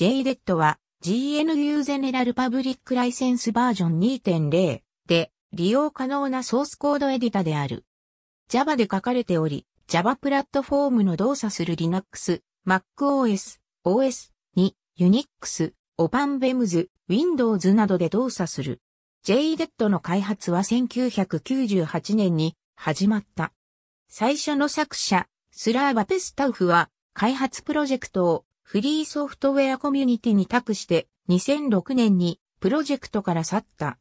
JDET は GNU ゼネラルパブリックライセンスバージョン2.0で利用可能なソースコードエディタである。Java で書かれており、Java プラットフォームの動作する Linux、MacOS、OS に Unix、o p e n v e m s Windows などで動作する。JDET の開発は1998年に始まった。最初の作者、スラーバ・ペスタウフは開発プロジェクトをフリーソフトウェアコミュニティに託して2006年にプロジェクトから去った。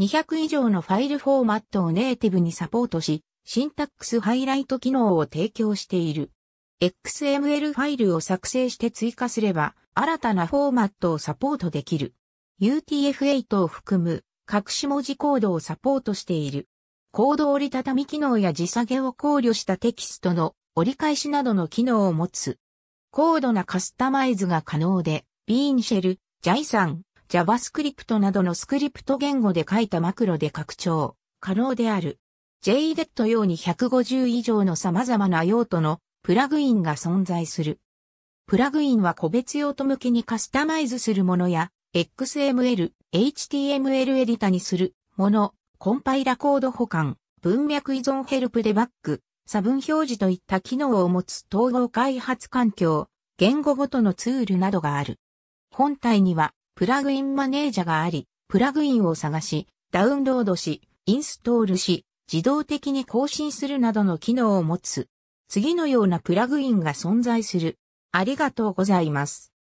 200以上のファイルフォーマットをネイティブにサポートし、シンタックスハイライト機能を提供している。XML ファイルを作成して追加すれば、新たなフォーマットをサポートできる。UTF-8 を含む、隠し文字コードをサポートしている。コード折りたたみ機能や時下げを考慮したテキストの折り返しなどの機能を持つ。高度なカスタマイズが可能で、ビーンシェル、JSON、JavaScript などのスクリプト言語で書いたマクロで拡張、可能である。JDET 用に150以上の様々な用途のプラグインが存在する。プラグインは個別用途向けにカスタマイズするものや、XML、HTML エディタにするもの、コンパイラコード保管、文脈依存ヘルプデバッグ、差分表示といった機能を持つ統合開発環境、言語ごとのツールなどがある。本体にはプラグインマネージャがあり、プラグインを探し、ダウンロードし、インストールし、自動的に更新するなどの機能を持つ。次のようなプラグインが存在する。ありがとうございます。